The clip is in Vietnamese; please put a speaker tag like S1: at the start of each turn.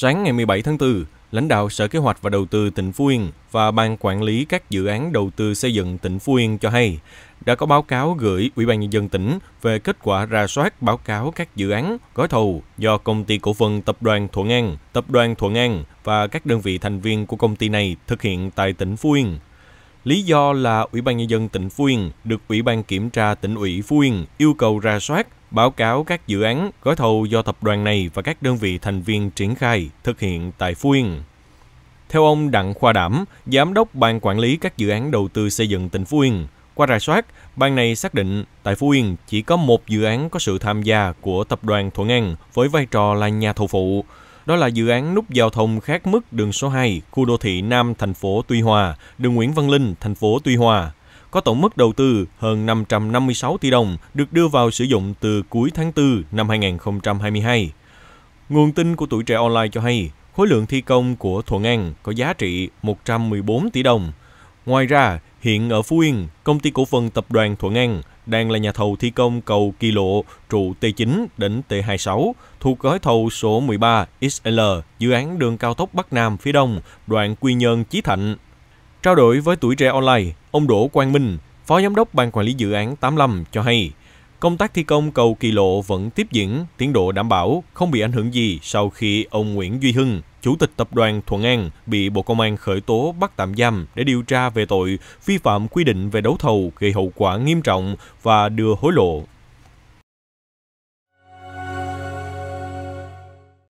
S1: Sáng ngày 17 tháng 4, lãnh đạo Sở Kế hoạch và Đầu tư tỉnh Phú Yên và Ban Quản lý các dự án đầu tư xây dựng tỉnh Phú Yên cho hay, đã có báo cáo gửi Ủy ban Nhân dân tỉnh về kết quả ra soát báo cáo các dự án gói thầu do Công ty Cổ phần Tập đoàn Thuận An, Tập đoàn Thuận An và các đơn vị thành viên của công ty này thực hiện tại tỉnh Phú Yên Lý do là Ủy ban Nhân dân tỉnh Phú Yên được Ủy ban Kiểm tra tỉnh ủy Phú Yên yêu cầu ra soát, báo cáo các dự án gói thầu do tập đoàn này và các đơn vị thành viên triển khai thực hiện tại Phú Yên. Theo ông Đặng Khoa Đảm, Giám đốc Ban Quản lý các dự án đầu tư xây dựng tỉnh Phú Yên, qua rà soát, ban này xác định tại Phú Yên chỉ có một dự án có sự tham gia của tập đoàn Thuận An với vai trò là nhà thầu phụ, đó là dự án nút giao thông khác mức đường số 2, khu đô thị Nam thành phố Tuy Hòa, đường Nguyễn Văn Linh, thành phố Tuy Hòa. Có tổng mức đầu tư hơn 556 tỷ đồng được đưa vào sử dụng từ cuối tháng 4 năm 2022. Nguồn tin của tuổi trẻ online cho hay, khối lượng thi công của Thuận An có giá trị 114 tỷ đồng. Ngoài ra, hiện ở Phú Yên, công ty cổ phần tập đoàn Thuận An đang là nhà thầu thi công cầu kỳ lộ trụ T9 đến T26 thuộc gói thầu số 13 XL dự án đường cao tốc Bắc Nam phía Đông, đoạn Quy Nhơn Chí Thạnh. Trao đổi với tuổi trẻ online, ông Đỗ Quang Minh, Phó Giám đốc Ban Quản lý Dự án 85 cho hay, công tác thi công cầu kỳ lộ vẫn tiếp diễn, tiến độ đảm bảo, không bị ảnh hưởng gì sau khi ông Nguyễn Duy Hưng, Chủ tịch tập đoàn Thuận An bị Bộ Công an khởi tố bắt tạm giam để điều tra về tội vi phạm quy định về đấu thầu gây hậu quả nghiêm trọng và đưa hối lộ.